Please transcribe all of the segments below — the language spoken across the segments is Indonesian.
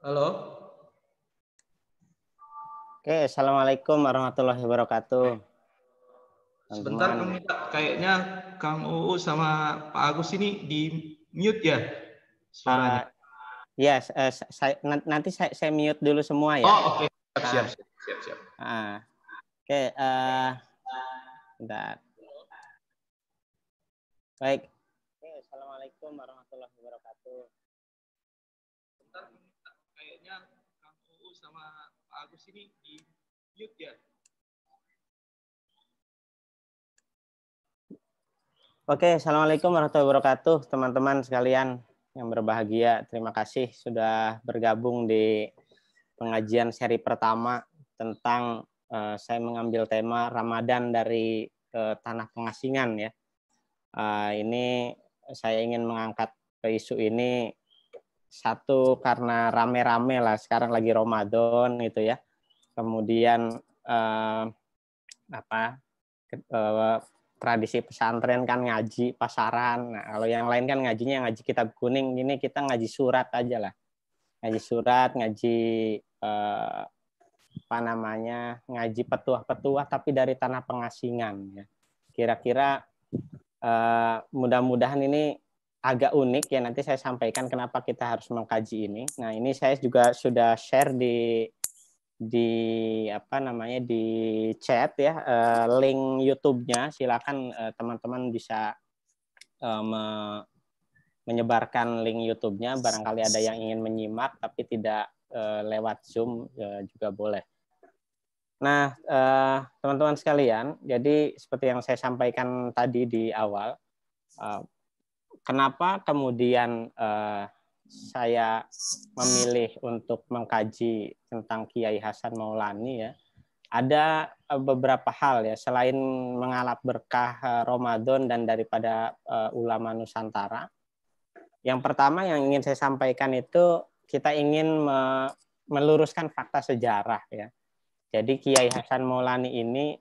Halo. Oke, assalamualaikum warahmatullahi wabarakatuh. Sebentar, Kang Mita. Kayaknya Kang UU sama Pak Agus ini di mute ya suaranya. Uh, ya, uh, saya, nanti saya, saya mute dulu semua ya. Oh, oke. Okay. Ah. Siap, siap, siap, siap. Uh, oke, okay, uh, eh, Baik. Oke, assalamualaikum warahmatullahi sini di mute ya. Oke, Assalamualaikum warahmatullahi wabarakatuh teman-teman sekalian yang berbahagia. Terima kasih sudah bergabung di pengajian seri pertama tentang uh, saya mengambil tema Ramadan dari uh, Tanah Pengasingan ya. Uh, ini saya ingin mengangkat ke isu ini satu karena rame-rame lah sekarang lagi Ramadan gitu ya kemudian eh, apa eh, tradisi pesantren kan ngaji pasaran nah kalau yang lain kan ngajinya ngaji kitab kuning ini kita ngaji surat aja lah ngaji surat ngaji eh, apa namanya ngaji petuah-petuah tapi dari tanah pengasingan ya. kira-kira eh, mudah-mudahan ini agak unik ya nanti saya sampaikan kenapa kita harus mengkaji ini. Nah ini saya juga sudah share di di apa namanya di chat ya eh, link YouTube-nya silakan eh, teman-teman bisa eh, me menyebarkan link YouTube-nya barangkali ada yang ingin menyimak tapi tidak lewat Zoom juga boleh. Nah, teman-teman sekalian, jadi seperti yang saya sampaikan tadi di awal, kenapa kemudian saya memilih untuk mengkaji tentang Kiai Hasan Maulani ya ada eh, beberapa hal ya selain mengalap berkah eh, Ramadan dan daripada eh, ulama Nusantara. Yang pertama yang ingin saya sampaikan itu kita ingin meluruskan fakta sejarah ya. Jadi Kiai Hasan Maulani ini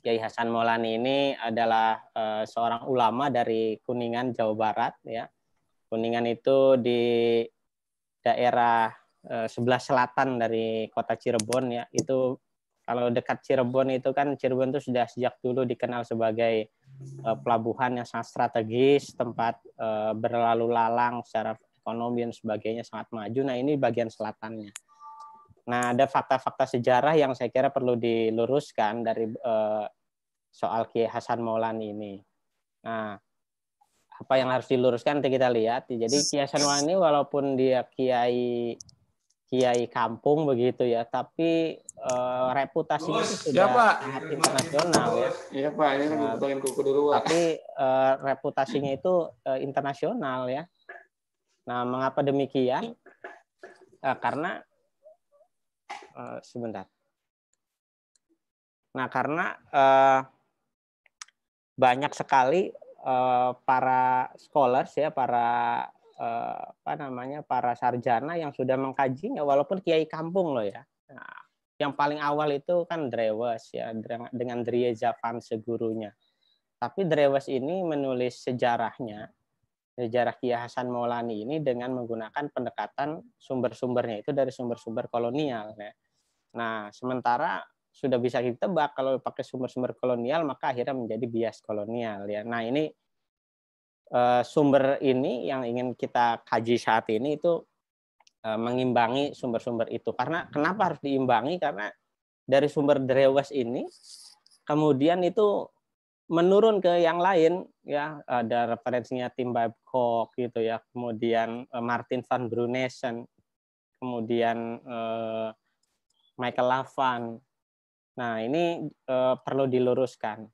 Kiai Hasan Maulani ini adalah seorang ulama dari Kuningan Jawa Barat ya Kuningan itu di daerah eh, sebelah selatan dari kota Cirebon ya. Itu kalau dekat Cirebon itu kan Cirebon itu sudah sejak dulu dikenal sebagai eh, pelabuhan yang sangat strategis, tempat eh, berlalu lalang secara ekonomi dan sebagainya sangat maju. Nah, ini bagian selatannya. Nah, ada fakta-fakta sejarah yang saya kira perlu diluruskan dari soal Kiai Hasan Maulani ini. Nah, apa yang harus diluruskan nanti kita lihat. Jadi Kiai Sanwa ini walaupun dia kiai kiai kampung begitu ya, tapi uh, reputasinya oh, sudah ya, sangat internasional ya. Iya Pak, ini nah, kuku dulu. Pak. Tapi uh, reputasinya itu uh, internasional ya. Nah, mengapa demikian? Uh, karena uh, sebentar. Nah, karena uh, banyak sekali Eh, para scholars ya, para eh, apa namanya, para sarjana yang sudah mengkajinya, walaupun kiai kampung loh ya. Nah, yang paling awal itu kan Drewes ya, dengan Drie Japan segurunya. Tapi Drewes ini menulis sejarahnya, sejarah Kiai Hasan Maulani ini dengan menggunakan pendekatan sumber-sumbernya itu dari sumber-sumber kolonial. Ya. Nah, sementara sudah bisa kita tebak kalau pakai sumber-sumber kolonial maka akhirnya menjadi bias kolonial ya. Nah, ini eh, sumber ini yang ingin kita kaji saat ini itu eh, mengimbangi sumber-sumber itu. Karena kenapa harus diimbangi? Karena dari sumber Drewes ini kemudian itu menurun ke yang lain ya ada referensinya Tim Babcock gitu ya kemudian eh, Martin van Brunessen kemudian Michael Lavan Nah, ini uh, perlu diluruskan.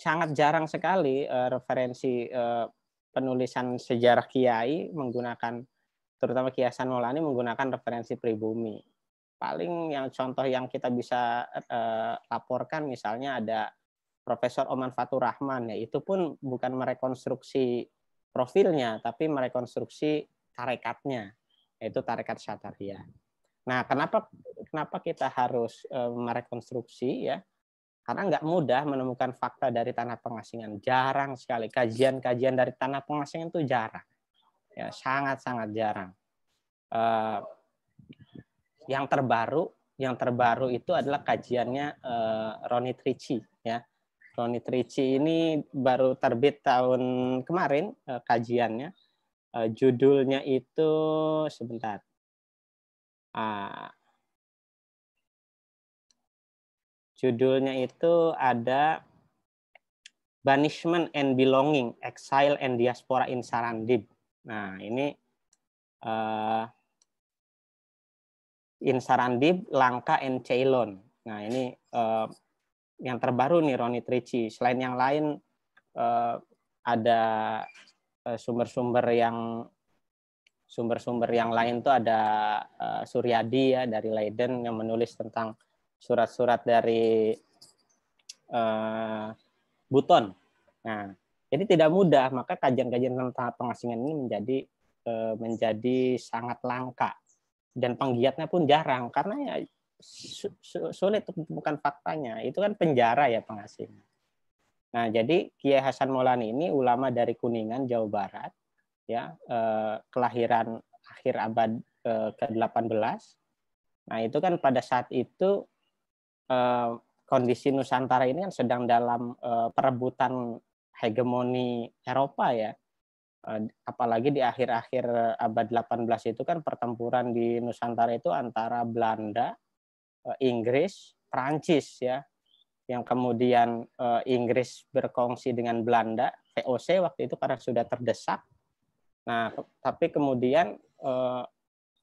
Sangat jarang sekali uh, referensi uh, penulisan sejarah kiai menggunakan terutama kiasan Maulani menggunakan referensi pribumi. Paling yang contoh yang kita bisa laporkan misalnya ada Profesor Oman Fatur Rahman ya itu pun bukan merekonstruksi profilnya tapi merekonstruksi tarekatnya yaitu tarekat Syatariah. Nah, kenapa kenapa kita harus e, merekonstruksi ya? Karena nggak mudah menemukan fakta dari tanah pengasingan. Jarang sekali kajian-kajian dari tanah pengasingan itu jarang. Ya, sangat-sangat jarang. E, yang terbaru, yang terbaru itu adalah kajiannya e, eh, Roni Trici ya. Roni Trici ini baru terbit tahun kemarin kajiannya. judulnya itu sebentar Ah. Judulnya itu ada Banishment and Belonging, Exile and Diaspora in Sarandib. Nah, ini uh, in Sarandib, Langka and Ceylon. Nah, ini uh, yang terbaru nih Roni Trici. Selain yang lain uh, ada sumber-sumber yang sumber-sumber yang lain tuh ada uh, Suryadi ya dari Leiden yang menulis tentang surat-surat dari uh, Buton. Nah, jadi tidak mudah, maka kajian-kajian tentang pengasingan ini menjadi uh, menjadi sangat langka dan penggiatnya pun jarang karena ya sulit untuk bukan faktanya. Itu kan penjara ya pengasingan. Nah, jadi Kiai Hasan Maulani ini ulama dari Kuningan, Jawa Barat ya eh, kelahiran akhir abad eh, ke-18. Nah, itu kan pada saat itu eh, kondisi Nusantara ini kan sedang dalam eh, perebutan hegemoni Eropa ya. apalagi di akhir-akhir abad 18 itu kan pertempuran di Nusantara itu antara Belanda, Inggris, Prancis ya. Yang kemudian Inggris berkongsi dengan Belanda, VOC waktu itu karena sudah terdesak Nah, tapi kemudian eh,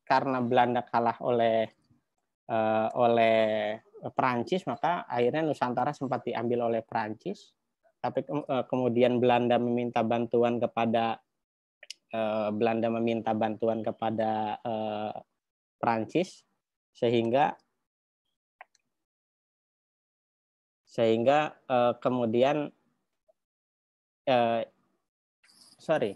karena Belanda kalah oleh eh, oleh Perancis, maka akhirnya Nusantara sempat diambil oleh Perancis. Tapi eh, kemudian Belanda meminta bantuan kepada eh, Belanda meminta bantuan kepada eh, Perancis, sehingga sehingga uh, kemudian uh, sorry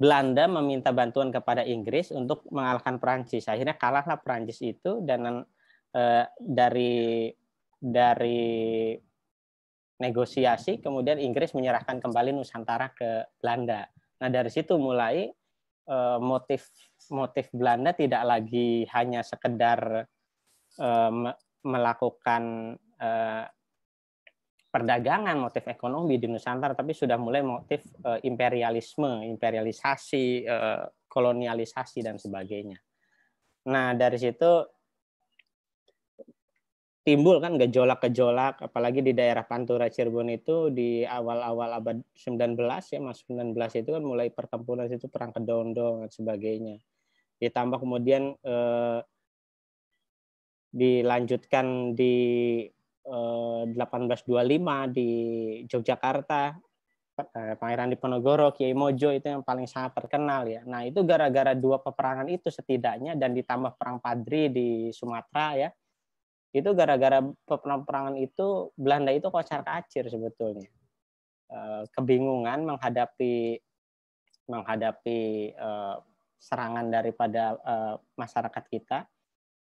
Belanda meminta bantuan kepada Inggris untuk mengalahkan Prancis. Akhirnya kalahlah Prancis itu dan eh, dari dari negosiasi kemudian Inggris menyerahkan kembali Nusantara ke Belanda. Nah, dari situ mulai eh, motif motif Belanda tidak lagi hanya sekedar eh, melakukan eh, perdagangan, motif ekonomi di Nusantara, tapi sudah mulai motif eh, imperialisme, imperialisasi, eh, kolonialisasi dan sebagainya. Nah dari situ timbul kan gejolak-gejolak, apalagi di daerah Pantura Cirebon itu di awal-awal abad 19 ya, mas 19 itu kan mulai pertempuran itu perang kedondong dan sebagainya. Ditambah kemudian eh, dilanjutkan di 1825 eh, di Yogyakarta eh, Pangeran Diponegoro, Kiai Mojo itu yang paling sangat terkenal ya. Nah itu gara-gara dua peperangan itu setidaknya dan ditambah perang Padri di Sumatera ya, itu gara-gara peperangan itu Belanda itu kocar kacir sebetulnya eh, kebingungan menghadapi menghadapi serangan daripada masyarakat kita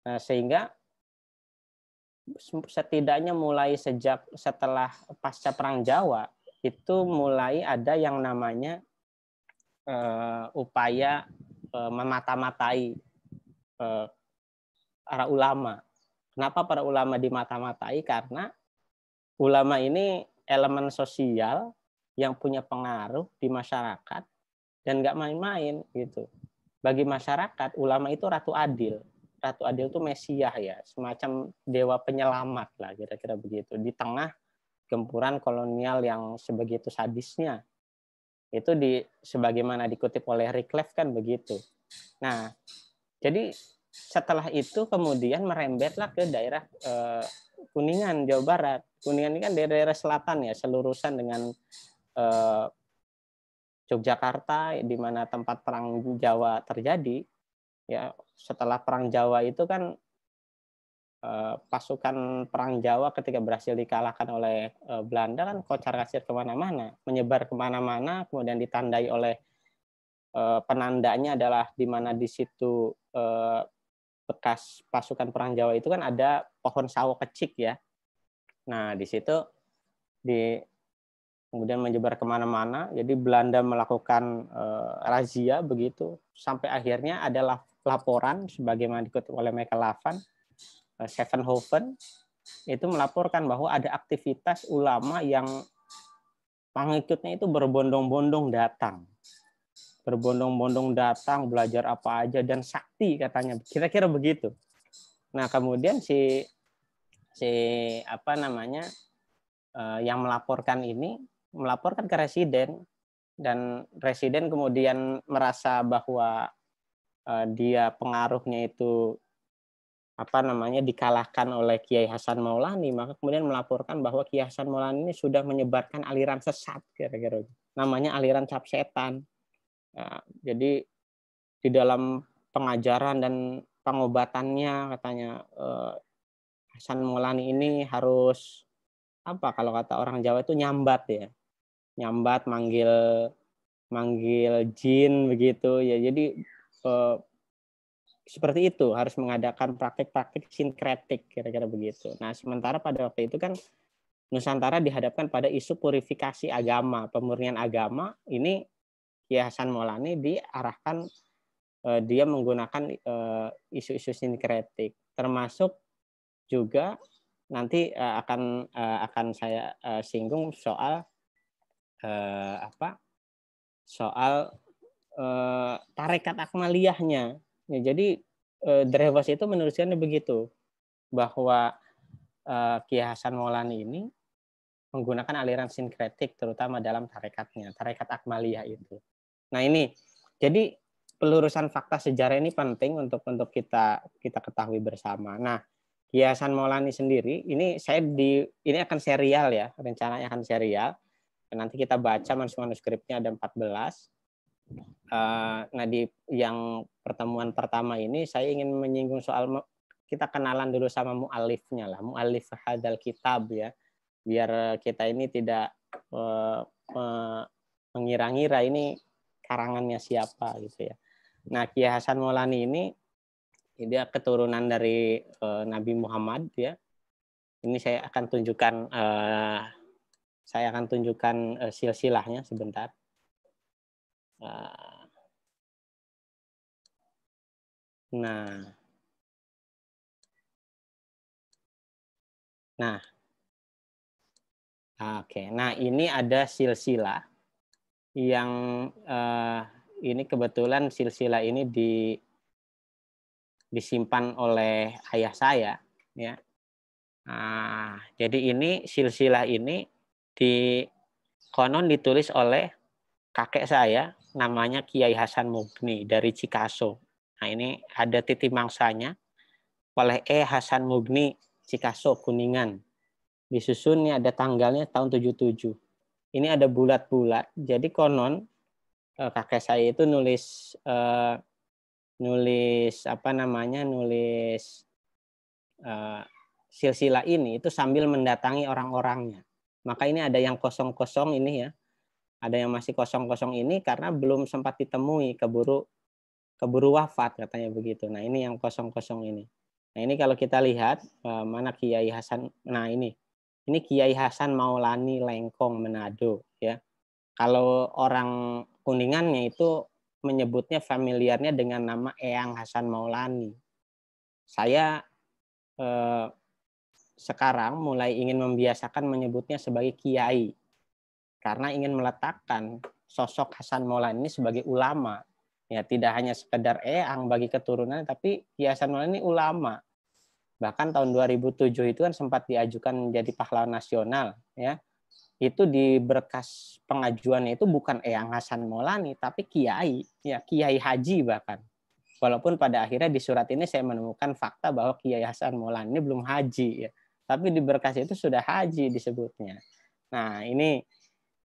nah, sehingga setidaknya mulai sejak setelah pasca perang Jawa itu mulai ada yang namanya uh, upaya uh, memata-matai uh, para ulama. Kenapa para ulama dimata-matai? Karena ulama ini elemen sosial yang punya pengaruh di masyarakat dan nggak main-main gitu. Bagi masyarakat, ulama itu ratu adil Ratu Adil itu Mesiah ya, semacam dewa penyelamat lah kira-kira begitu. Di tengah gempuran kolonial yang sebegitu sadisnya. Itu di sebagaimana dikutip oleh Rick Leff kan begitu. Nah, jadi setelah itu kemudian merembetlah ke daerah eh, Kuningan, Jawa Barat. Kuningan ini kan daerah-daerah selatan ya, selurusan dengan eh, Yogyakarta di mana tempat perang Jawa terjadi ya setelah perang Jawa itu kan eh, pasukan perang Jawa ketika berhasil dikalahkan oleh eh, Belanda kan kocar kacir kemana-mana menyebar kemana-mana kemudian ditandai oleh eh, penandanya adalah di mana di situ bekas pasukan perang Jawa itu kan ada pohon sawo kecik ya nah di situ di kemudian menyebar kemana-mana. Jadi Belanda melakukan razia begitu sampai akhirnya adalah laporan sebagaimana dikutip oleh Michael Lavan, eh, Sevenhoven itu melaporkan bahwa ada aktivitas ulama yang pengikutnya itu berbondong-bondong datang. Berbondong-bondong datang, belajar apa aja dan sakti katanya. Kira-kira begitu. Nah, kemudian si si apa namanya? Eh, yang melaporkan ini melaporkan ke residen dan residen kemudian merasa bahwa uh, dia pengaruhnya itu apa namanya dikalahkan oleh Kiai Hasan Maulani maka kemudian melaporkan bahwa Kiai Hasan Maulani ini sudah menyebarkan aliran sesat kira-kira gitu. namanya aliran cap setan ya, jadi di dalam pengajaran dan pengobatannya katanya eh, Hasan Maulani ini harus apa kalau kata orang Jawa itu nyambat ya nyambat manggil manggil jin begitu ya jadi Eh, seperti itu harus mengadakan praktik-praktik sinkretik kira-kira begitu. Nah sementara pada waktu itu kan Nusantara dihadapkan pada isu purifikasi agama, pemurnian agama ini ya Hasan Maulani diarahkan eh, dia menggunakan eh, isu-isu sinkretik, termasuk juga nanti eh, akan eh, akan saya eh, singgung soal eh, apa soal uh, tarekat akmaliyahnya. Ya, jadi uh, eh, Drevas itu menuliskannya begitu bahwa uh, Kiai Hasan Maulani ini menggunakan aliran sinkretik terutama dalam tarekatnya, tarekat akmaliyah itu. Nah ini, jadi pelurusan fakta sejarah ini penting untuk untuk kita kita ketahui bersama. Nah, kiasan Maulani sendiri ini saya di ini akan serial ya, rencananya akan serial. nanti kita baca manuskripnya ada 14 nah eh, di yang pertemuan pertama ini saya ingin menyinggung soal kita kenalan dulu sama mualifnya lah mualif hadal kitab ya biar kita ini tidak eh, mengira-ngira ini karangannya siapa gitu ya nah Kiai Hasan Maulani ini dia keturunan dari eh, Nabi Muhammad ya ini saya akan tunjukkan saya akan tunjukkan silsilahnya sebentar Nah. Nah. nah. Ah, oke. Okay. Nah, ini ada silsilah yang eh, ini kebetulan silsilah ini di disimpan oleh ayah saya, ya. Nah, jadi ini silsilah ini di konon ditulis oleh kakek saya namanya Kiai Hasan Mugni dari Cikaso. Nah ini ada titik mangsanya oleh E. Hasan Mugni Cikaso Kuningan. Disusun ini ada tanggalnya tahun 77. Ini ada bulat-bulat. Jadi konon e, kakek saya itu nulis e, nulis apa namanya nulis e, silsilah ini itu sambil mendatangi orang-orangnya. Maka ini ada yang kosong-kosong ini ya ada yang masih kosong-kosong ini karena belum sempat ditemui keburu keburu wafat katanya begitu. Nah, ini yang kosong-kosong ini. Nah, ini kalau kita lihat eh, mana Kiai Hasan. Nah, ini. Ini Kiai Hasan Maulani Lengkong Manado ya. Kalau orang Kuningannya itu menyebutnya familiarnya dengan nama Eyang Hasan Maulani. Saya eh, sekarang mulai ingin membiasakan menyebutnya sebagai kiai karena ingin meletakkan sosok Hasan Maulana ini sebagai ulama. Ya, tidak hanya sekedar eang bagi keturunan, tapi ya Hasan Maulana ini ulama. Bahkan tahun 2007 itu kan sempat diajukan menjadi pahlawan nasional, ya. Itu di berkas pengajuannya itu bukan eang Hasan Maulani, tapi Kiai, ya Kiai Haji bahkan. Walaupun pada akhirnya di surat ini saya menemukan fakta bahwa Kiai Hasan Maulani ini belum haji, ya. Tapi di berkas itu sudah haji disebutnya. Nah, ini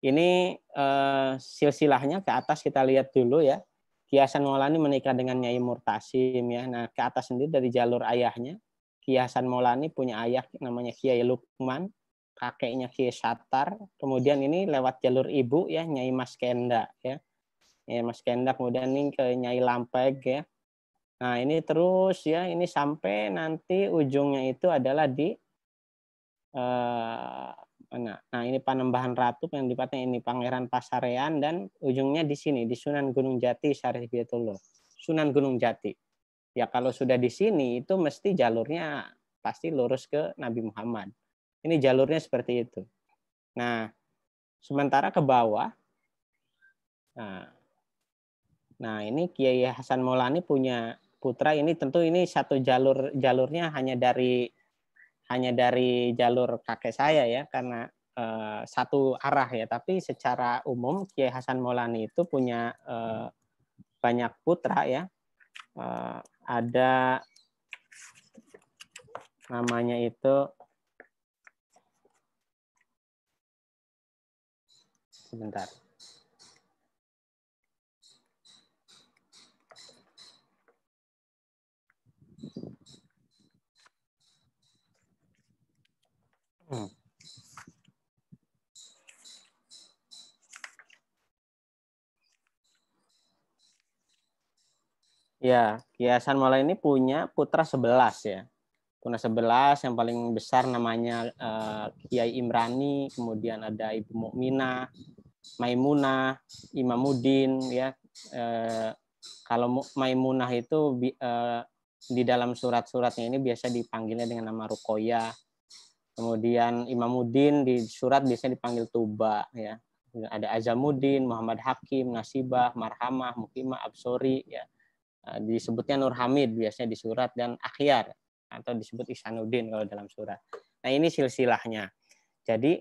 ini uh, silsilahnya ke atas kita lihat dulu ya. Kiasan Maulani menikah dengan Nyai Murtasim ya. Nah, ke atas sendiri dari jalur ayahnya. Kiasan Maulani punya ayah namanya Kiai Lukman, kakeknya Kiai Satar, kemudian ini lewat jalur ibu ya Nyai Mas Kenda ya. Nyai Mas Kenda kemudian ini ke Nyai Lampeg ya. Nah, ini terus ya, ini sampai nanti ujungnya itu adalah di eh, Nah, ini Panembahan Ratu, yang penglipatannya ini Pangeran Pasarean dan ujungnya di sini di Sunan Gunung Jati Syarif Biatullah. Sunan Gunung Jati. Ya kalau sudah di sini itu mesti jalurnya pasti lurus ke Nabi Muhammad. Ini jalurnya seperti itu. Nah, sementara ke bawah nah, nah ini Kiai Hasan Maulani punya putra ini tentu ini satu jalur jalurnya hanya dari hanya dari jalur kakek saya ya karena uh, satu arah ya tapi secara umum Kiai Hasan Maulani itu punya uh, banyak putra ya uh, ada namanya itu sebentar Ya, Kiasan Mala ini punya putra sebelas ya. Putra sebelas yang paling besar namanya uh, Kiai Imrani, kemudian ada Ibu Mukminah, Maimunah, Imamuddin ya. Uh, kalau Maimunah itu uh, di dalam surat-suratnya ini biasa dipanggilnya dengan nama Rukoya. Kemudian Imamuddin di surat biasanya dipanggil Tuba ya. Ada Azamuddin, Muhammad Hakim, Nasibah, Marhamah, Mukimah, Absori ya. Eh, disebutnya Nur Hamid biasanya di surat dan Akhyar atau disebut Isanuddin kalau dalam surat. Nah, ini silsilahnya. Jadi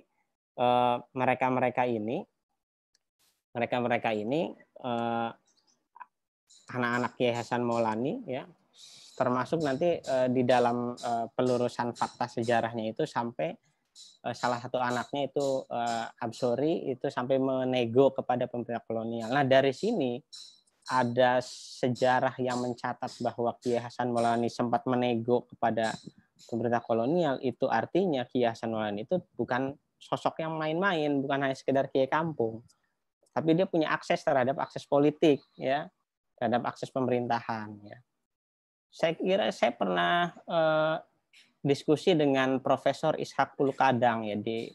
eh, mereka-mereka ini mereka-mereka ini eh, anak-anak Kiai Hasan Maulani ya termasuk nanti uh, di dalam uh, pelurusan fakta sejarahnya itu sampai uh, salah satu anaknya itu uh, Absori itu sampai menego kepada pemerintah kolonial. Nah dari sini ada sejarah yang mencatat bahwa Kiai Hasan Maulani sempat menego kepada pemerintah kolonial itu artinya Kiai Hasan Maulani itu bukan sosok yang main-main, bukan hanya sekedar kiai kampung, tapi dia punya akses terhadap akses politik ya, terhadap akses pemerintahan ya. Saya kira saya pernah eh, diskusi dengan Profesor Ishak Pulukadang ya di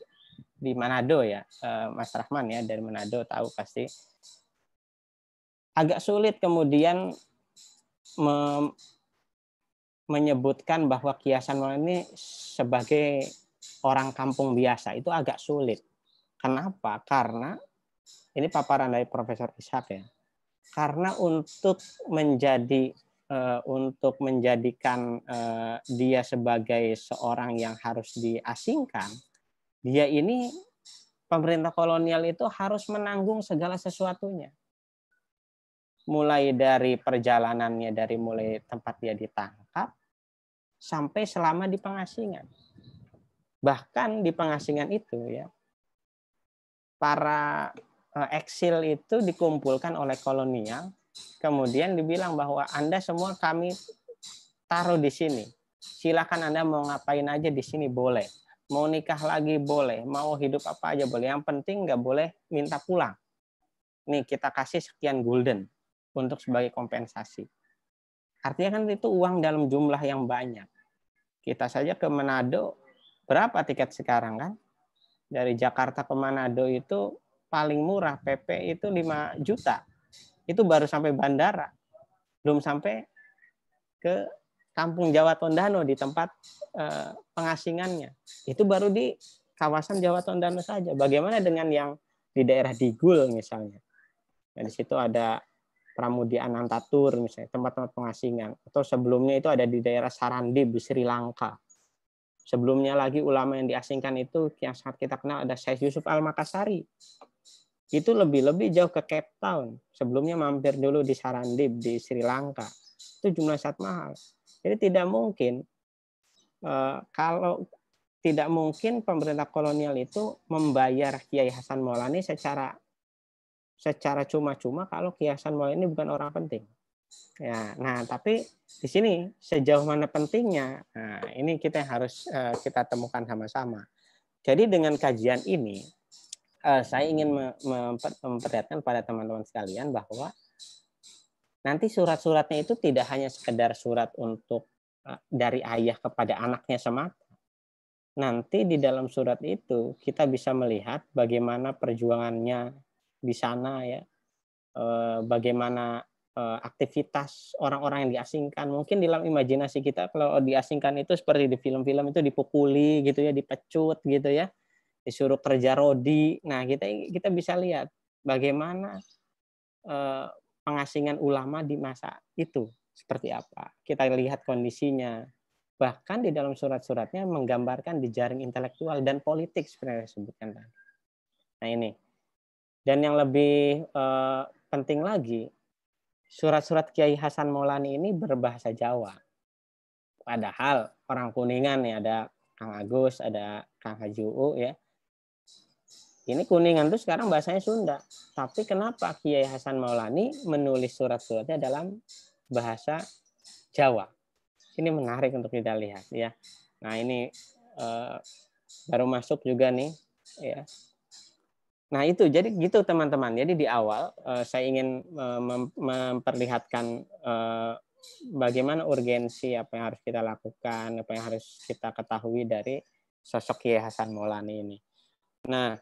di Manado ya, eh, Mas Rahman ya dari Manado tahu pasti. Agak sulit kemudian me menyebutkan bahwa kiasan ini sebagai orang kampung biasa itu agak sulit. Kenapa? Karena ini paparan dari Profesor Ishak ya. Karena untuk menjadi Eh, untuk menjadikan uh, dia sebagai seorang yang harus diasingkan, dia ini pemerintah kolonial itu harus menanggung segala sesuatunya. Mulai dari perjalanannya dari mulai tempat dia ditangkap sampai selama di pengasingan. Bahkan di pengasingan itu ya para eh, eksil itu dikumpulkan oleh kolonial Kemudian dibilang bahwa Anda semua kami taruh di sini. Silakan Anda mau ngapain aja di sini boleh. Mau nikah lagi boleh, mau hidup apa aja boleh. Yang penting nggak boleh minta pulang. Nih kita kasih sekian golden untuk sebagai kompensasi. Artinya kan itu uang dalam jumlah yang banyak. Kita saja ke Manado, berapa tiket sekarang kan? Dari Jakarta ke Manado itu paling murah PP itu 5 juta itu baru sampai bandara, belum sampai ke kampung Jawa Tondano di tempat eh, pengasingannya. Itu baru di kawasan Jawa Tondano saja. Bagaimana dengan yang di daerah Digul misalnya? nah, di situ ada Pramudi Anantatur misalnya, tempat-tempat pengasingan. Atau sebelumnya itu ada di daerah Sarandi di Sri Lanka. Sebelumnya lagi ulama yang diasingkan itu yang sangat kita kenal ada Syekh Yusuf Al-Makassari itu lebih-lebih jauh ke Cape Town. Sebelumnya mampir dulu di Sarandib di Sri Lanka. Itu jumlah saat mahal. Jadi tidak mungkin eh, kalau tidak mungkin pemerintah kolonial itu membayar Kiai Hasan Maulani secara secara cuma-cuma kalau Kiai Hasan Maulani bukan orang penting. Ya, nah tapi di sini sejauh mana pentingnya, nah, ini kita harus uh, kita temukan sama-sama. Jadi dengan kajian ini uh, saya ingin memperlihatkan pada teman-teman sekalian bahwa nanti surat-suratnya itu tidak hanya sekedar surat untuk uh, dari ayah kepada anaknya semata. Nanti di dalam surat itu kita bisa melihat bagaimana perjuangannya di sana ya, uh, bagaimana aktivitas orang-orang yang diasingkan. Mungkin di dalam imajinasi kita kalau diasingkan itu seperti di film-film itu dipukuli gitu ya, dipecut gitu ya disuruh kerja rodi. Nah, kita kita bisa lihat bagaimana eh, pengasingan ulama di masa itu seperti apa. Kita lihat kondisinya. Bahkan di dalam surat-suratnya menggambarkan di jaring intelektual dan politik sebenarnya disebutkan tadi. Nah, ini. Dan yang lebih eh, penting lagi, surat-surat Kiai Hasan Maulani ini berbahasa Jawa. Padahal orang Kuningan ya ada Kang Agus, ada Kang Haji UU ya ini Kuningan itu sekarang bahasanya Sunda. Tapi kenapa Kiai Hasan Maulani menulis surat-suratnya dalam bahasa Jawa? Ini menarik untuk kita lihat ya. Nah, ini eh, baru masuk juga nih ya. Nah, itu jadi gitu teman-teman. Jadi di awal eh, saya ingin eh, memperlihatkan eh, bagaimana urgensi apa yang harus kita lakukan, apa yang harus kita ketahui dari sosok Kiai Hasan Maulani ini. Nah,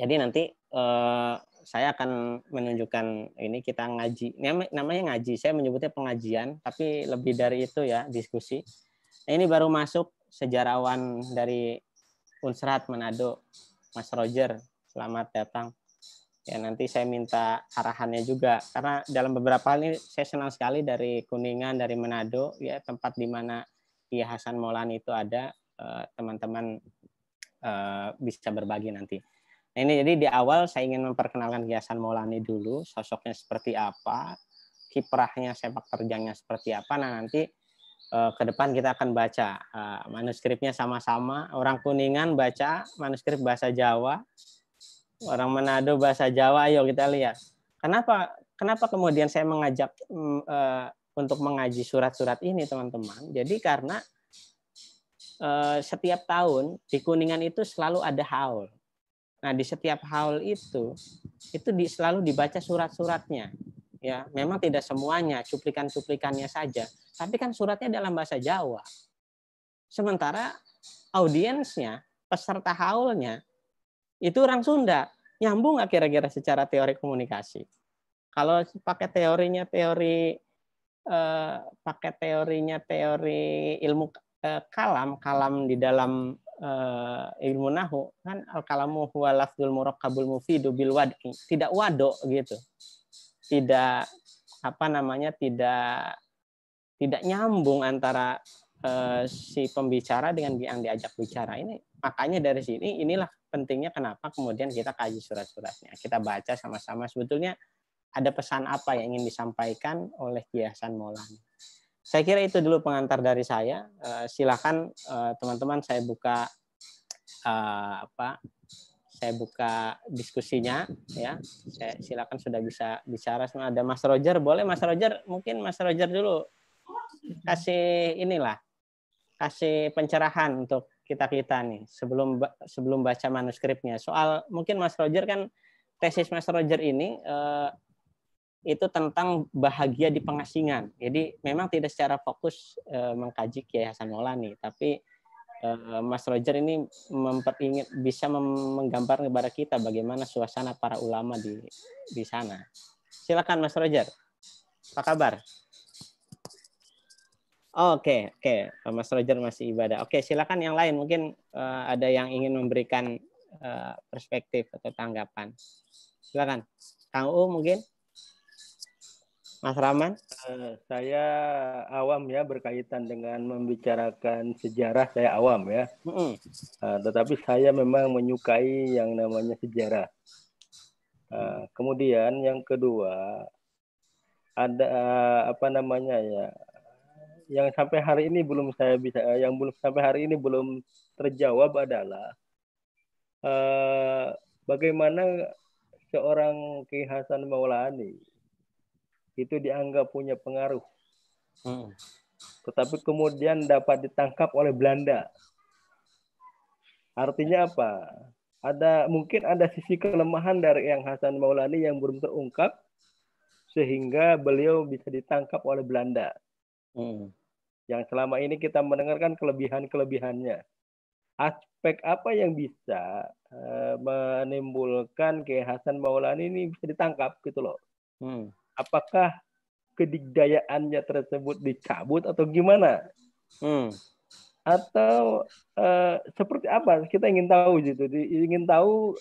jadi nanti uh, saya akan menunjukkan ini kita ngaji. Namanya ngaji, saya menyebutnya pengajian, tapi lebih dari itu ya diskusi. Nah, ini baru masuk sejarawan dari Unsrat Manado, Mas Roger. Selamat datang. Ya nanti saya minta arahannya juga karena dalam beberapa hal ini saya senang sekali dari Kuningan, dari Manado, ya tempat di mana Kia Hasan Maulana itu ada eh, teman-teman eh, bisa berbagi nanti. Nah, ini jadi di awal saya ingin memperkenalkan Giasan Maulani dulu, sosoknya seperti apa, kiprahnya sepak terjangnya seperti apa. Nah, nanti eh, ke depan kita akan baca eh, manuskripnya sama-sama. Orang Kuningan baca manuskrip bahasa Jawa, orang Manado bahasa Jawa. Ayo kita lihat. Kenapa kenapa kemudian saya mengajak mm, eh, untuk mengaji surat-surat ini, teman-teman? Jadi karena eh, setiap tahun di Kuningan itu selalu ada haul Nah, di setiap haul itu itu di, selalu dibaca surat-suratnya. Ya, memang tidak semuanya, cuplikan-cuplikannya saja. Tapi kan suratnya dalam bahasa Jawa. Sementara audiensnya, peserta haulnya itu orang Sunda. Nyambung nggak kira-kira secara teori komunikasi? Kalau pakai teorinya teori eh, pakai teorinya teori ilmu eh, kalam, kalam di dalam uh, ilmu nahu kan al kalamu huwa lafzul murakkabul mufidu bil wad'i tidak wado gitu tidak apa namanya tidak tidak nyambung antara uh, si pembicara dengan yang diajak bicara ini makanya dari sini inilah pentingnya kenapa kemudian kita kaji surat-suratnya kita baca sama-sama sebetulnya ada pesan apa yang ingin disampaikan oleh kiasan Maulana saya kira itu dulu pengantar dari saya. Eh, silakan eh, teman-teman saya buka eh, apa? Saya buka diskusinya ya. Saya silakan sudah bisa bicara sama ada Mas Roger. Boleh Mas Roger? Mungkin Mas Roger dulu kasih inilah kasih pencerahan untuk kita-kita nih sebelum sebelum baca manuskripnya. Soal mungkin Mas Roger kan tesis Mas Roger ini eh, itu tentang bahagia di pengasingan. Jadi memang tidak secara fokus e, mengkaji Kiai Hasan Maulani, tapi e, Mas Roger ini memperingat bisa menggambar kepada kita bagaimana suasana para ulama di di sana. Silakan Mas Roger. Apa kabar? Oke, oh, oke. Okay, okay. Mas Roger masih ibadah. Oke, okay, silakan yang lain. Mungkin e, ada yang ingin memberikan e, perspektif atau tanggapan. Silakan. Kang U mungkin. Mas Raman? Eh, saya awam ya berkaitan dengan membicarakan sejarah saya awam ya. Mm. Uh, tetapi saya memang menyukai yang namanya sejarah. Eh, kemudian yang kedua ada apa namanya ya yang sampai hari ini belum saya bisa yang belum sampai hari ini belum terjawab adalah bagaimana seorang Ki Hasan Maulani itu dianggap punya pengaruh. Hmm. Tetapi kemudian dapat ditangkap oleh Belanda. Artinya apa? Ada mungkin ada sisi kelemahan dari yang Hasan Maulani yang belum terungkap sehingga beliau bisa ditangkap oleh Belanda. Hmm. Yang selama ini kita mendengarkan kelebihan-kelebihannya. Aspek apa yang bisa eh, menimbulkan Ki Hasan Maulani ini bisa ditangkap gitu loh. Hmm apakah kedigdayaannya tersebut dicabut atau gimana? Hmm. Atau uh, seperti apa? Kita ingin tahu gitu, ingin tahu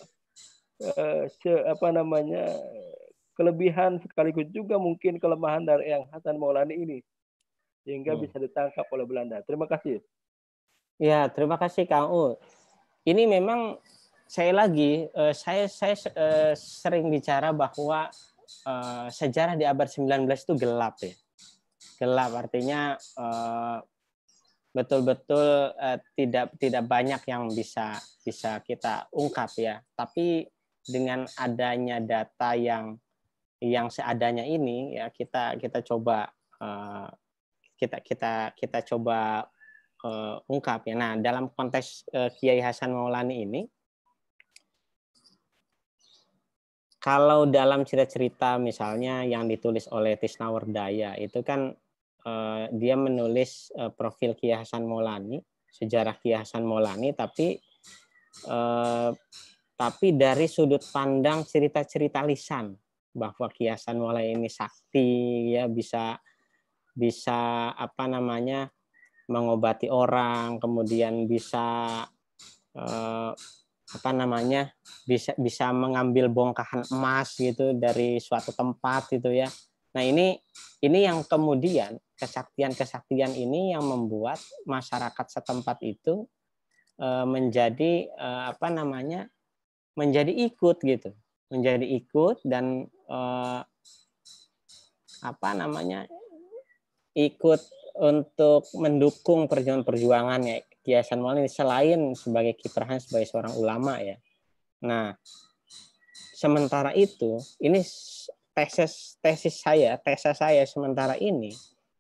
uh, se apa namanya kelebihan sekaligus juga mungkin kelemahan dari yang Hasan Maulani ini sehingga hmm. bisa ditangkap oleh Belanda. Terima kasih. Ya, terima kasih Kang U. Ini memang saya lagi eh, saya saya sering bicara bahwa Eh, sejarah di abad 19 itu gelap ya. Gelap artinya eh, betul-betul eh, tidak tidak banyak yang bisa bisa kita ungkap ya. Tapi dengan adanya data yang yang seadanya ini ya kita kita coba kita kita kita coba ungkap ya. Nah, dalam konteks Kiai Hasan Maulani ini kalau dalam cerita-cerita misalnya yang ditulis oleh Tisna Wardaya itu kan eh, dia menulis eh, profil Kiai Hasan Maulani, sejarah Kiai Hasan Maulani tapi eh, tapi dari sudut pandang cerita-cerita lisan bahwa Kiai Hasan Maulani ini sakti ya bisa bisa apa namanya mengobati orang, kemudian bisa eh, apa namanya bisa bisa mengambil bongkahan emas gitu dari suatu tempat gitu ya. Nah ini ini yang kemudian kesaktian-kesaktian ini yang membuat masyarakat setempat itu eh, menjadi eh, apa namanya menjadi ikut gitu menjadi ikut dan eh, apa namanya ikut untuk mendukung perjuangan-perjuangannya Yayasan Maulid selain sebagai kiprahnya sebagai seorang ulama ya. Nah, sementara itu ini tesis tesis saya, tesis saya sementara ini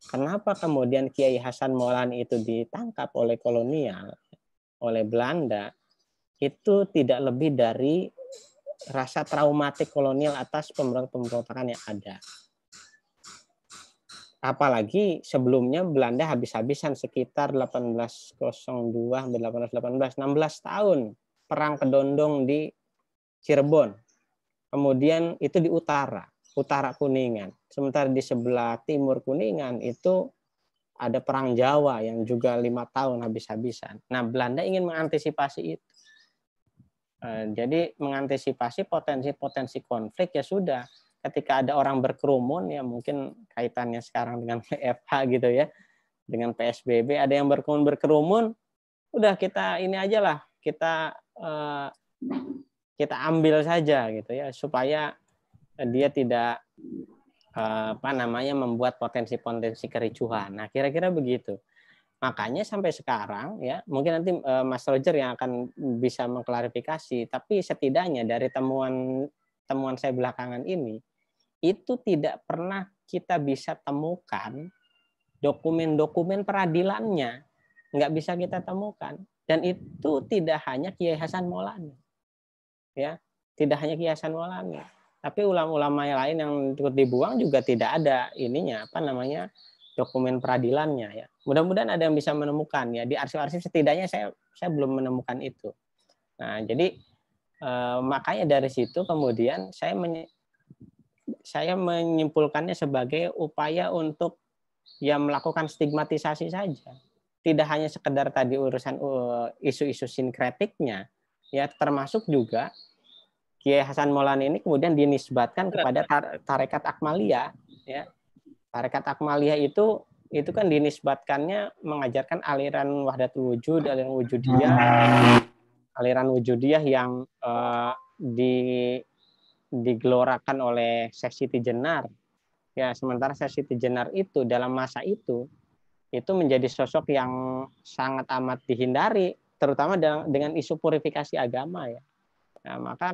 kenapa kemudian Kiai Hasan Maulani itu ditangkap oleh kolonial, oleh Belanda, itu tidak lebih dari rasa traumatik kolonial atas pemberontakan yang ada apalagi sebelumnya Belanda habis-habisan sekitar 1802 sampai 1818 16 tahun perang kedondong di Cirebon. Kemudian itu di utara, utara Kuningan. Sementara di sebelah timur Kuningan itu ada perang Jawa yang juga lima tahun habis-habisan. Nah, Belanda ingin mengantisipasi itu. Eh, jadi mengantisipasi potensi-potensi konflik ya sudah ketika ada orang berkerumun ya mungkin kaitannya sekarang dengan WFH gitu ya dengan PSBB ada yang berkerumun berkerumun udah kita ini aja lah kita eh, kita ambil saja gitu ya supaya dia tidak eh, apa namanya membuat potensi-potensi kericuhan nah kira-kira begitu makanya sampai sekarang ya mungkin nanti eh, Mas Roger yang akan bisa mengklarifikasi tapi setidaknya dari temuan temuan saya belakangan ini itu tidak pernah kita bisa temukan dokumen-dokumen peradilannya. Nggak bisa kita temukan. Dan itu tidak hanya Kiai Hasan Maulani. Ya, tidak hanya Kiai Hasan Maulani. Tapi ulama-ulama yang lain yang ikut dibuang juga tidak ada ininya apa namanya dokumen peradilannya ya. Mudah-mudahan ada yang bisa menemukan ya di arsip-arsip setidaknya saya saya belum menemukan itu. Nah, jadi eh, makanya dari situ kemudian saya saya menyimpulkannya sebagai upaya untuk ya melakukan stigmatisasi saja. Tidak hanya sekedar tadi urusan uh, isu-isu sinkretiknya, ya termasuk juga Kiai Hasan Maulana ini kemudian dinisbatkan kepada tarekat Akmalia, ya. Tarekat Akmalia itu itu kan dinisbatkannya mengajarkan aliran wahdatul wujud, aliran wujudiyah, nah. aliran wujudiyah yang uh, di digelorakan oleh Syekh Siti Jenar. Ya, sementara Syekh Siti Jenar itu dalam masa itu itu menjadi sosok yang sangat amat dihindari, terutama dengan isu purifikasi agama ya. Nah, maka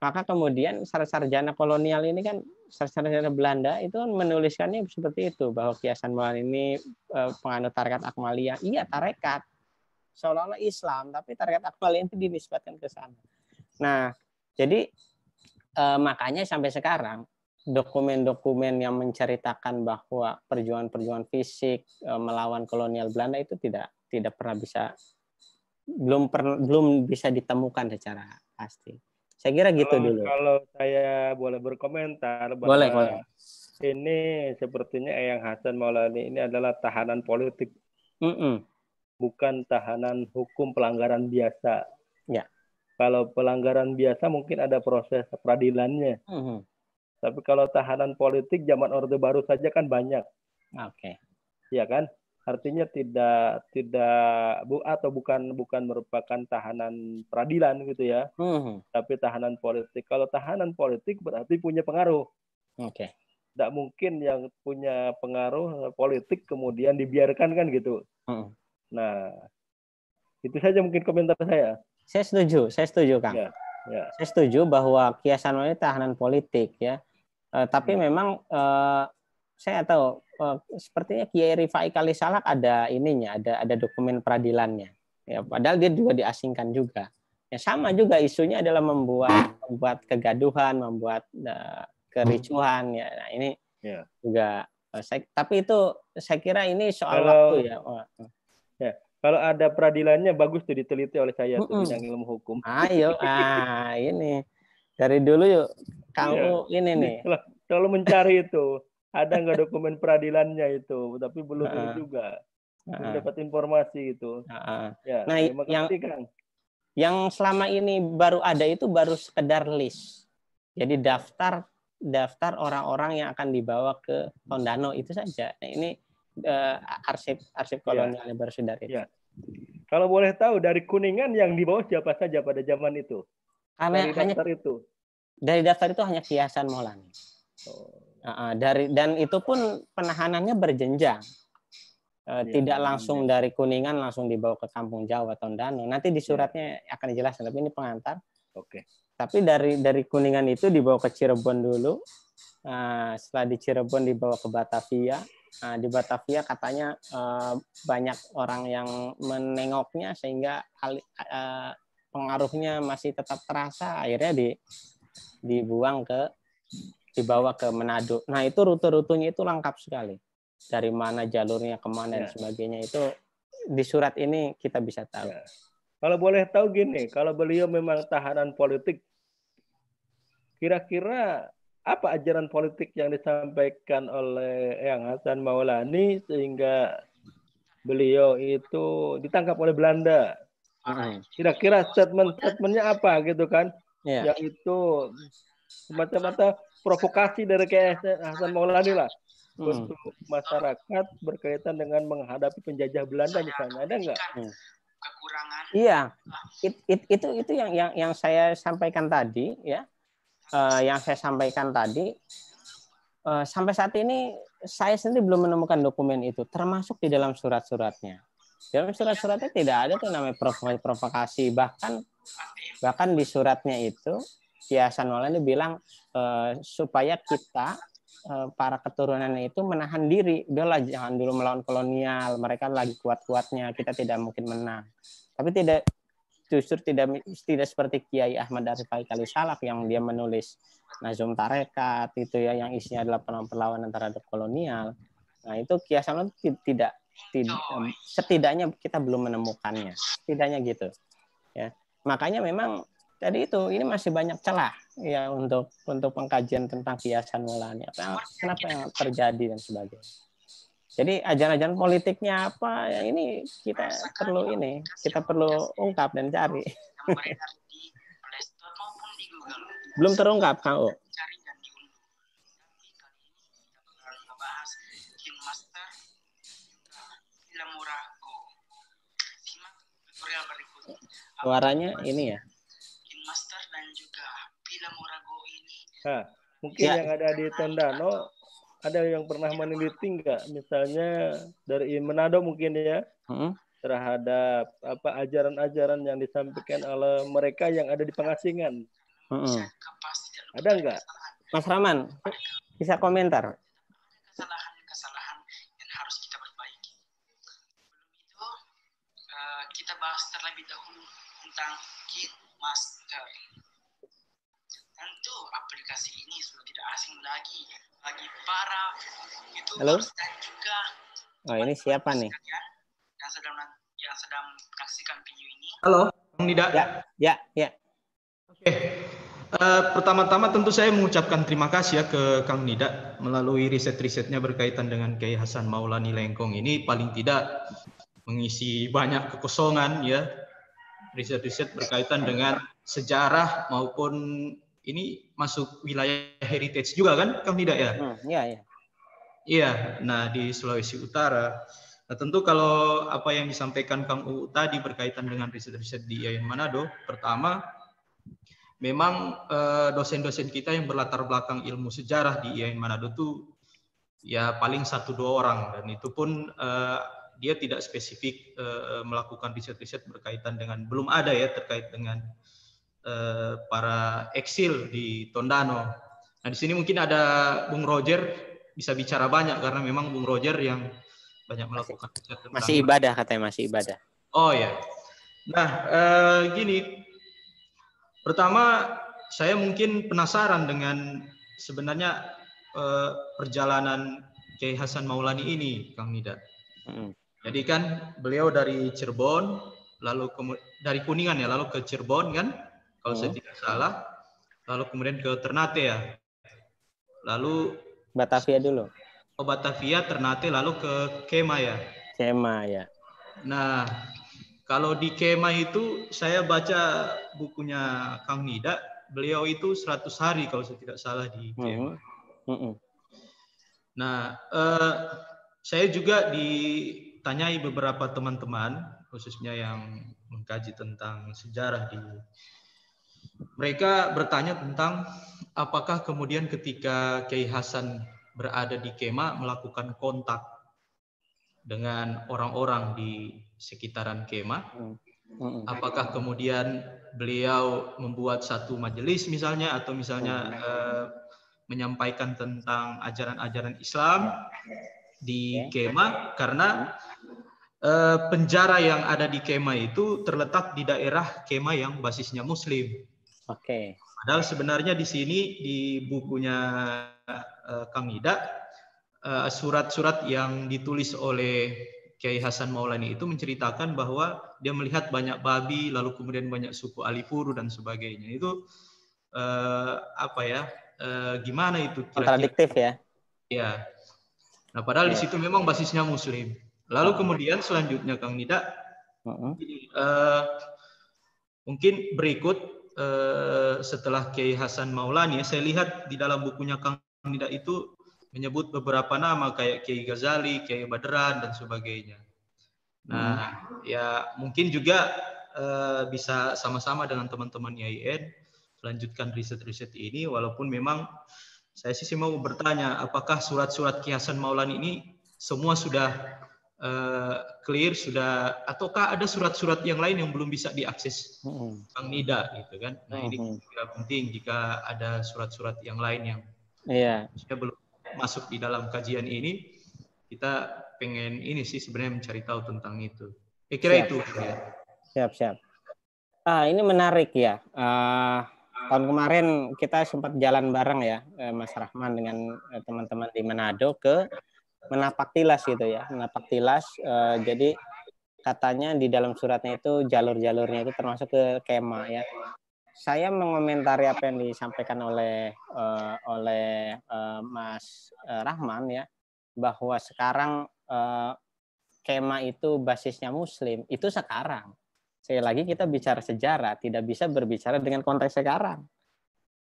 maka kemudian sarjana kolonial ini kan sarjana Belanda itu kan menuliskannya seperti itu bahwa Kiasan Mulan ini eh, penganut tarekat Akmalia. Iya, tarekat. Seolah-olah Islam, tapi tarekat Akmalia ini dinisbatkan ke sana. Nah, jadi eh, makanya sampai sekarang dokumen-dokumen yang menceritakan bahwa perjuangan-perjuangan fisik eh, melawan kolonial Belanda itu tidak tidak pernah bisa belum per, belum bisa ditemukan secara pasti. Saya kira gitu kalau, dulu. Kalau saya boleh berkomentar bahwa boleh, boleh. ini sepertinya Eyang Hasan Maulani ini adalah tahanan politik. Mm -mm. Bukan tahanan hukum pelanggaran biasa. Ya. Kalau pelanggaran biasa mungkin ada proses peradilannya. Mm-hmm. Tapi kalau tahanan politik zaman Orde Baru saja kan banyak. Oke. Okay. Iya kan? Artinya tidak tidak bu atau bukan bukan merupakan tahanan peradilan gitu ya. Mm-hmm. Tapi tahanan politik. Kalau tahanan politik berarti punya pengaruh. Oke. Okay tidak mungkin yang punya pengaruh eh, politik kemudian dibiarkan kan gitu. Hmm. Nah, itu saja mungkin komentar saya. Saya setuju, saya setuju Kang. Yeah. Yeah. Saya setuju bahwa kiasan ini tahanan politik ya. Uh, tapi yeah. memang uh, saya tahu uh, sepertinya Kiai Rifai kali salak ada ininya, ada ada dokumen peradilannya. Ya, padahal dia juga diasingkan juga. Ya sama juga isunya adalah membuat membuat kegaduhan, membuat uh, kericuhan ya. Nah, ini yeah. juga saya, tapi itu saya kira ini soal Kalau, waktu ya. Oh. oh. Ya. Kalau ada peradilannya bagus tuh diteliti oleh saya mm -mm. bidang ilmu hukum. Ayo, ah ini dari dulu yuk kamu iya. ini nih. kalau mencari itu ada nggak dokumen peradilannya itu, tapi belum uh, juga uh uh, dapat informasi itu. Uh, ah. ya, nah, yang kasih, Kang. yang selama ini baru ada itu baru sekedar list. Jadi daftar daftar orang-orang yang akan dibawa ke Tondano itu saja. Nah, ini uh, arsip arsip kolonialnya ya. dari Yeah. Kalau boleh tahu dari Kuningan yang dibawa siapa saja pada zaman itu? Hanya, dari daftar itu. Dari daftar itu hanya kiasan Maulana. Oh. Uh, dari dan itu pun penahanannya berjenjang. Uh, eh, yeah. tidak langsung yeah. dari Kuningan langsung dibawa ke Kampung Jawa Tondano. Nanti di iya. suratnya yeah. akan dijelaskan, tapi ini pengantar. Oke. Okay. Tapi dari dari Kuningan itu dibawa ke Cirebon dulu. Uh, setelah di Cirebon dibawa ke Batavia, Eh, di Batavia katanya eh, banyak orang yang menengoknya sehingga eh, pengaruhnya masih tetap terasa. Akhirnya di dibuang ke dibawa ke Manado. Nah itu rute rutunya itu lengkap sekali. Dari mana jalurnya kemana dan ya. sebagainya itu di surat ini kita bisa tahu. Ya. Kalau boleh tahu gini, kalau beliau memang tahanan politik, kira-kira apa ajaran politik yang disampaikan oleh Yang Hasan Maulani sehingga beliau itu ditangkap oleh Belanda. Ah, iya. Kira-kira statement-statementnya apa gitu kan? Yeah. Yaitu semacam apa provokasi dari KSN Hasan Maulani lah hmm. untuk masyarakat berkaitan dengan menghadapi penjajah Belanda misalnya ada nggak? Hmm. Iya, it, it, itu itu yang yang yang saya sampaikan tadi ya uh, yang saya sampaikan tadi uh, sampai saat ini saya sendiri belum menemukan dokumen itu termasuk di dalam surat-suratnya dalam surat-suratnya tidak ada tuh namanya provokasi bahkan bahkan di suratnya itu Yayasan Maulana bilang uh, supaya kita para keturunan itu menahan diri udahlah jangan dulu melawan kolonial mereka lagi kuat-kuatnya kita tidak mungkin menang tapi tidak justru tidak tidak seperti Kiai Ahmad dari Kali Salak yang dia menulis Nazum Tarekat itu ya yang isinya adalah perlawanan terhadap kolonial. Nah, itu Kiai Salak tidak setidaknya kita belum menemukannya. Setidaknya gitu. Ya. Makanya memang tadi itu ini masih banyak celah ya untuk untuk pengkajian tentang kiasan mulanya. kenapa yang terjadi dan sebagainya. Jadi ajaran-ajaran politiknya apa ya ini kita perlu ini, kita perlu ungkap dan cari. Belum terungkap, Kang U. Suaranya ini ya. Master dan juga ini. Hah, mungkin ya. yang ada di Tondano ada yang pernah meneliti nggak misalnya dari Manado mungkin ya hmm? terhadap apa ajaran-ajaran yang disampaikan oleh mereka yang ada di pengasingan hmm. ada nggak Mas Raman bisa komentar kesalahan aplikasi ini sudah tidak asing lagi bagi para YouTubers Halo? dan juga Oh, ini siapa nih? Yang sedang yang sedang menyaksikan video ini. Halo, Bang Nida. Ya, ya, ya. Oke. Okay. Uh, eh, pertama-tama tentu saya mengucapkan terima kasih ya ke Kang Nida melalui riset-risetnya berkaitan dengan Kiai Hasan Maulani Lengkong ini paling tidak mengisi banyak kekosongan ya riset-riset berkaitan dengan sejarah maupun ini masuk wilayah heritage juga kan, Kang Nida ya? Hmm, iya, iya, iya. nah di Sulawesi Utara. Nah, tentu kalau apa yang disampaikan Kang Uu tadi berkaitan dengan riset-riset di IAIN Manado, pertama memang eh, dosen-dosen eh, kita yang berlatar belakang ilmu sejarah di IAIN Manado tuh ya paling satu dua orang dan itu pun eh, dia tidak spesifik eh, melakukan riset-riset berkaitan dengan belum ada ya terkait dengan Eh, para eksil di Tondano. Nah, di sini mungkin ada Bung Roger bisa bicara banyak karena memang Bung Roger yang banyak melakukan masih, masih ibadah katanya masih ibadah. Oh ya. Nah, eh, gini. Pertama, saya mungkin penasaran dengan sebenarnya eh, perjalanan Kiai Hasan Maulani ini, Kang Nida. Hmm. Jadi kan beliau dari Cirebon, lalu dari Kuningan ya, lalu ke Cirebon kan, kalau hmm. saya oh. tidak salah. Lalu kemudian ke Ternate ya. Lalu Batavia dulu. Oh Batavia, Ternate, lalu ke Kema ya. Kema ya. Nah, kalau di Kema itu saya baca bukunya Kang Nida, beliau itu 100 hari kalau saya tidak salah di Kema. Hmm. -hmm. Nah, eh, saya juga ditanyai beberapa teman-teman, khususnya yang mengkaji tentang sejarah di mereka bertanya tentang apakah kemudian ketika Kiai Hasan berada di Kema melakukan kontak dengan orang-orang di sekitaran Kema, apakah kemudian beliau membuat satu majelis misalnya atau misalnya eh, menyampaikan tentang ajaran-ajaran Islam di Kema karena eh, penjara yang ada di Kema itu terletak di daerah Kema yang basisnya Muslim. Oke. Okay. Padahal sebenarnya di sini di bukunya uh, Kang Ida surat eh, surat-surat yang ditulis oleh Kiai Hasan Maulani itu menceritakan bahwa dia melihat banyak babi, lalu kemudian banyak suku Alifuru dan sebagainya. Itu uh, apa ya? Uh, gimana itu? Kontradiktif ya? Ya. Nah, padahal ya. di iya. situ memang basisnya Muslim. Lalu iya. kemudian selanjutnya Kang Nida, uh -huh. uh, mungkin berikut Eh, setelah Kiai Hasan Maulani, saya lihat di dalam bukunya Kang Nida itu menyebut beberapa nama kayak Kiai Ghazali, Kiai Badran dan sebagainya. Nah, hmm. ya mungkin juga eh, bisa sama-sama dengan teman-teman IAIN lanjutkan riset-riset ini walaupun memang saya sih mau bertanya apakah surat-surat kiai Hasan Maulani ini semua sudah Eh, clear sudah ataukah ada surat-surat yang lain yang belum bisa diakses hmm. Bang Nida gitu kan. Nah, ini hmm. juga penting jika ada surat-surat yang lain yang yeah. belum masuk di dalam kajian ini kita pengen ini sih sebenarnya mencari tahu tentang itu. Eh kira siap, itu. Ya. Siap, siap. Ah, ini menarik ya. Ah, tahun kemarin kita sempat jalan bareng ya, eh, Mas Rahman dengan eh, teman-teman di Manado ke menapak tilas gitu ya menapak tilas uh, jadi katanya di dalam suratnya itu jalur-jalurnya itu termasuk ke kema ya saya mengomentari apa yang disampaikan oleh uh, oleh uh, Mas Rahman ya bahwa sekarang uh, kema itu basisnya muslim itu sekarang sekali lagi kita bicara sejarah tidak bisa berbicara dengan konteks sekarang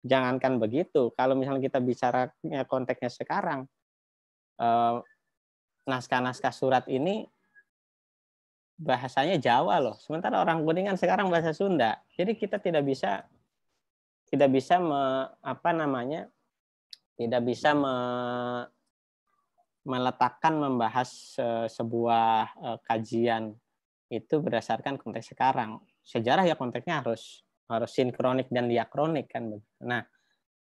jangankan begitu kalau misalnya kita bicara konteksnya sekarang Eh, naskah-naskah surat ini bahasanya Jawa loh. Sementara orang Kuningan sekarang bahasa Sunda. Jadi kita tidak bisa tidak bisa me, apa namanya? tidak bisa me, meletakkan membahas sebuah eh, kajian itu berdasarkan konteks sekarang. Sejarah ya konteksnya harus harus sinkronik dan diakronik kan Nah,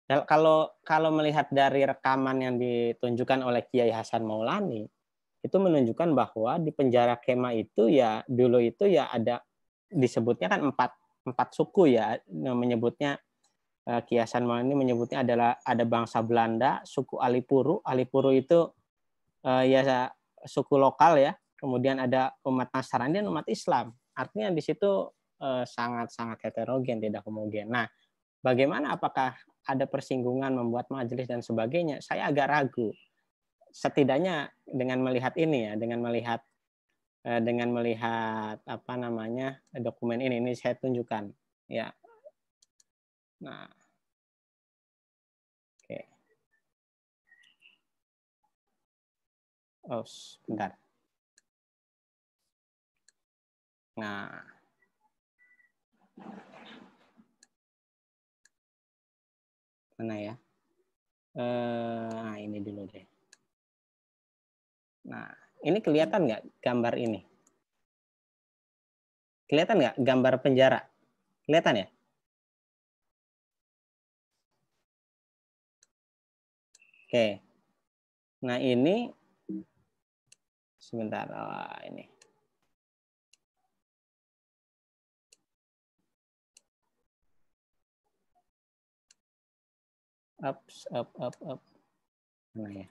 kalau kalau melihat dari rekaman yang ditunjukkan oleh Kiai Hasan Maulani itu menunjukkan bahwa di penjara Kema itu ya dulu itu ya ada disebutnya kan empat empat suku ya menyebutnya eh, kiasan Hasan ini menyebutnya adalah ada bangsa Belanda, suku Alipuru, Alipuru itu eh, ya suku lokal ya, kemudian ada umat Nasrani dan umat Islam. Artinya di situ eh, sangat-sangat heterogen, tidak homogen. Nah, bagaimana apakah ada persinggungan membuat majelis dan sebagainya, saya agak ragu. Setidaknya dengan melihat ini ya, dengan melihat eh, dengan melihat apa namanya dokumen ini ini saya tunjukkan ya nah oke okay. oh bentar nah mana ya? Eh, nah ini dulu deh. Nah, ini kelihatan nggak gambar ini? Kelihatan nggak gambar penjara? Kelihatan ya? Oke. Nah, ini sebentar. Oh, ini. up up up up oh, mana ya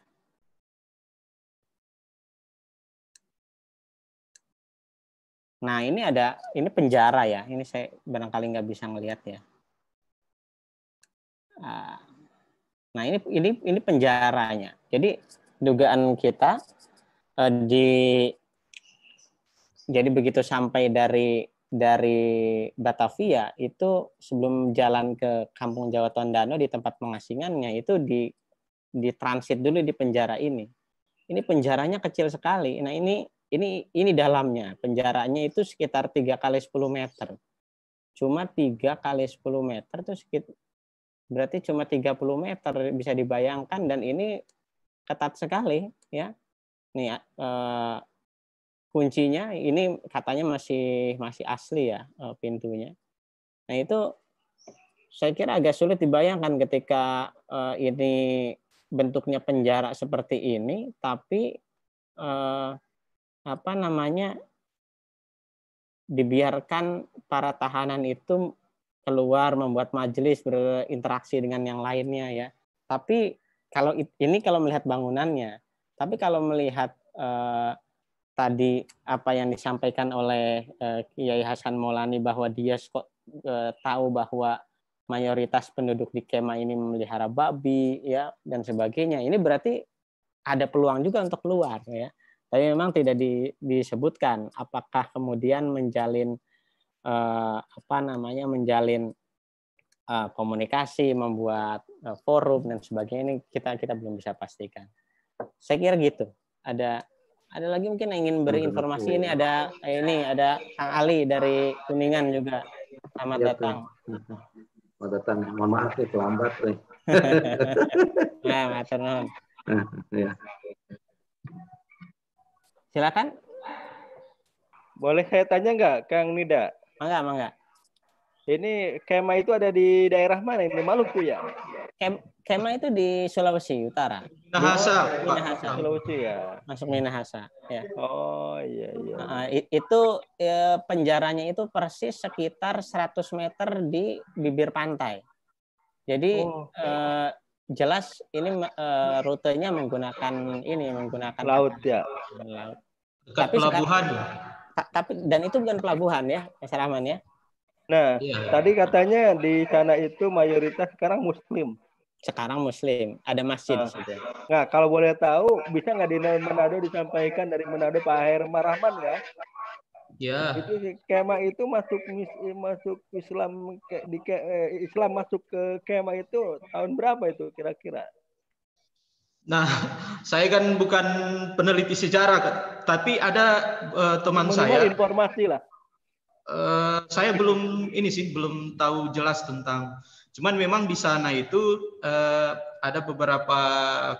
Nah, ini ada ini penjara ya. Ini saya barangkali nggak bisa ngelihat ya. Ah. Nah, ini ini ini penjaranya. Jadi dugaan kita eh, di jadi begitu sampai dari dari Batavia itu sebelum jalan ke Kampung Jawa Tondano di tempat pengasingannya itu di di transit dulu di penjara ini. Ini penjaranya kecil sekali. Nah ini ini ini dalamnya penjaranya itu sekitar 3 kali 10 meter. Cuma 3 kali 10 meter itu sekitar berarti cuma 30 meter bisa dibayangkan dan ini ketat sekali ya. Nih eh, kuncinya ini katanya masih masih asli ya eh, pintunya. Nah itu saya kira agak sulit dibayangkan ketika eh, ini bentuknya penjara seperti ini, tapi eh, apa namanya dibiarkan para tahanan itu keluar membuat majelis berinteraksi dengan yang lainnya ya. Tapi kalau ini kalau melihat bangunannya, tapi kalau melihat tadi apa yang disampaikan oleh eh, Kiai Hasan Molani bahwa dia kok eh, tahu bahwa mayoritas penduduk di Kema ini memelihara babi ya dan sebagainya. Ini berarti ada peluang juga untuk keluar ya. Tapi memang tidak di, disebutkan apakah kemudian menjalin eh, apa namanya menjalin eh, komunikasi, membuat eh, forum dan sebagainya ini kita kita belum bisa pastikan. Saya kira gitu. Ada ada lagi mungkin yang ingin beri informasi ini ada eh, ini ada Kang Ali dari Kuningan juga. Selamat ya, datang. Iya, Selamat datang. Mohon maaf ya terlambat nih. nah, matur ya. Eh, iya. Silakan. Boleh saya tanya nggak, Kang Nida? mangga mangga Ini kema itu ada di daerah mana? Ini Maluku ya? Kema itu di Sulawesi Utara. Minahasa. Oh, Minahasa. Sulawesi ya. Masuk Minahasa. Ya. Oh iya iya. Nah, itu ya, penjaranya itu persis sekitar 100 meter di bibir pantai. Jadi oh. eh, jelas ini eh, rutenya menggunakan ini menggunakan laut ya. Laut. Dekat tapi pelabuhan. Sekarang, tapi dan itu bukan pelabuhan ya, Mas Rahman ya. Nah, iya. tadi katanya di sana itu mayoritas sekarang Muslim sekarang muslim ada masjid uh, nah kalau boleh tahu bisa nggak di Manado disampaikan dari Manado Pak Herman Rahman ya ya itu kema itu masuk eh, masuk Islam di eh, Islam masuk ke kema itu tahun berapa itu kira-kira Nah, saya kan bukan peneliti sejarah, tapi ada uh, teman saya. saya. informasi lah. Uh, saya belum ini sih belum tahu jelas tentang Cuman memang di sana itu eh, ada beberapa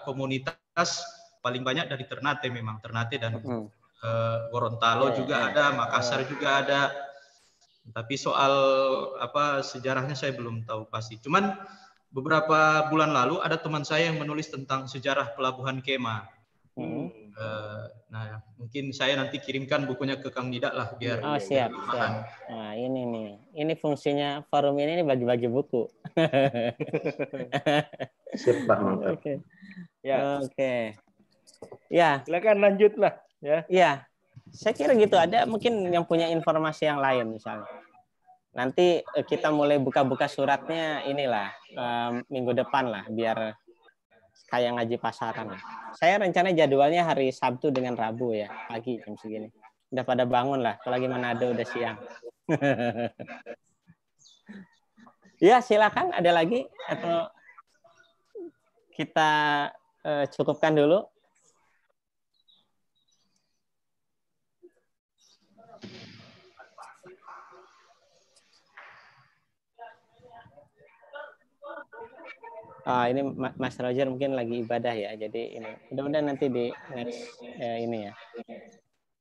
komunitas paling banyak dari Ternate memang Ternate dan hmm. eh, Gorontalo iya, juga iya, ada, iya. Makassar juga ada. Tapi soal apa sejarahnya saya belum tahu pasti. Cuman beberapa bulan lalu ada teman saya yang menulis tentang sejarah pelabuhan Kema. Hmm uh, nah ya. mungkin saya nanti kirimkan bukunya ke Kang Nida lah biar oh, siap, siap. Nah, ini nih. Ini fungsinya forum ini ini bagi-bagi buku. siap, Mantap. Oke. Okay. Ya. ya. Oke. Okay. Ya. Silakan lah ya. Iya. Saya kira gitu. Ada mungkin yang punya informasi yang lain misalnya. Nanti eh, kita mulai buka-buka suratnya inilah um, minggu depan lah biar kayak ngaji pasaran. Saya rencana jadwalnya hari Sabtu dengan Rabu ya, pagi jam segini. Udah pada bangun lah, apalagi Manado udah siang. ya silakan, ada lagi atau kita eh, cukupkan dulu. Ah, ini Mas Roger mungkin lagi ibadah ya, jadi ini mudah-mudahan nanti di next eh, ini ya.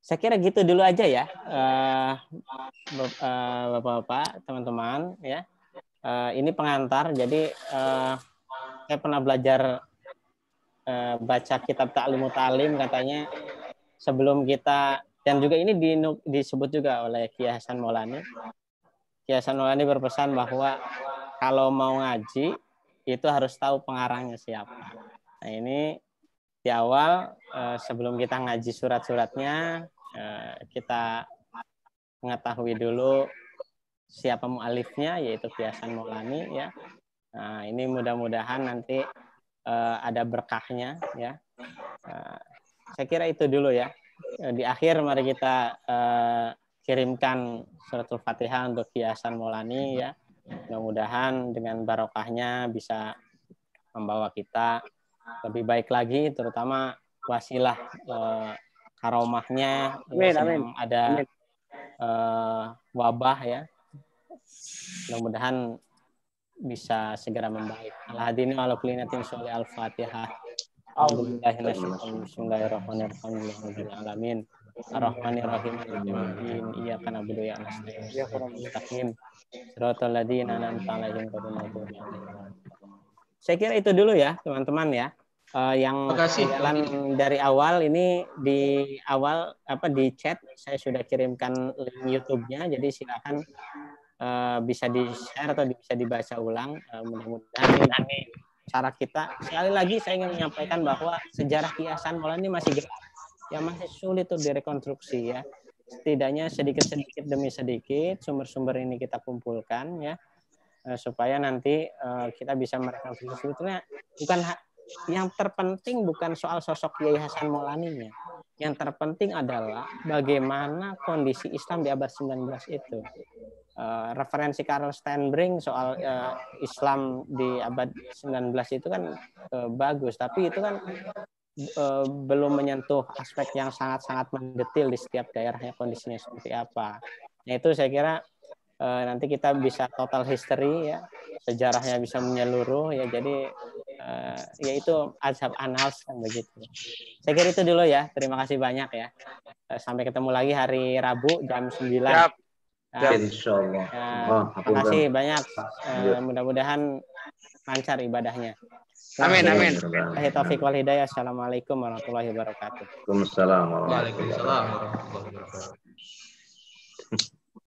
Saya kira gitu dulu aja ya, uh, uh, bapak-bapak, teman-teman ya. Uh, ini pengantar, jadi uh, saya pernah belajar uh, baca kitab Ta'limu Ta'lim katanya sebelum kita dan juga ini di, disebut juga oleh Kiai Hasan Maulani. Kiai Hasan Maulani berpesan bahwa kalau mau ngaji itu harus tahu pengarangnya siapa. Nah ini di awal eh, sebelum kita ngaji surat-suratnya eh, kita mengetahui dulu siapa mualifnya yaitu Kiasan Maulani ya. Nah, ini mudah-mudahan nanti eh, ada berkahnya ya. Eh, saya kira itu dulu ya. Di akhir mari kita eh, kirimkan al Fatihah untuk Kiasan Maulani ya. Mudah-mudahan dengan barokahnya bisa membawa kita lebih baik lagi, terutama wasilah eh, karomahnya amin, amin. ada amin. Eh, wabah ya. Mudah-mudahan bisa segera membaik. Alhadini wa alakulinatin sholli al-fatihah. Alhamdulillahirrahmanirrahim. Bismillahirrahmanirrahim. Alamin ar Iya karena budu ya iya, Saya kira itu dulu ya, teman-teman ya. Uh, yang jalan dari awal ini di awal apa di chat saya sudah kirimkan link YouTube-nya jadi silakan uh, bisa di share atau bisa dibaca ulang uh, mudah-mudahan cara kita sekali lagi saya ingin menyampaikan bahwa sejarah kiasan mulai ini masih gelap yang masih sulit untuk direkonstruksi ya. Setidaknya sedikit-sedikit demi sedikit sumber-sumber ini kita kumpulkan ya eh, supaya nanti eh, kita bisa merekonstruksi sebetulnya bukan yang terpenting bukan soal sosok Kiai Hasan Maulaninya. Yang terpenting adalah bagaimana kondisi Islam di abad 19 itu. Uh, referensi Karl Steinbrink soal uh, Islam di abad 19 itu kan uh, bagus, tapi itu kan uh, belum menyentuh aspek yang sangat-sangat mendetail di setiap daerahnya kondisinya seperti apa. Nah itu saya kira uh, nanti kita bisa total history ya sejarahnya bisa menyeluruh ya jadi uh, eh, yaitu azab anals kan begitu. Saya kira itu dulu ya. Terima kasih banyak ya. sampai ketemu lagi hari Rabu jam 9. Yep. Nah, Uh, oh, terima kasih banyak. Uh, Mudah-mudahan lancar ibadahnya. Amin amin. Wallahi taufiq wal hidayah. Assalamualaikum warahmatullahi wabarakatuh. Waalaikumsalam warahmatullahi wabarakatuh.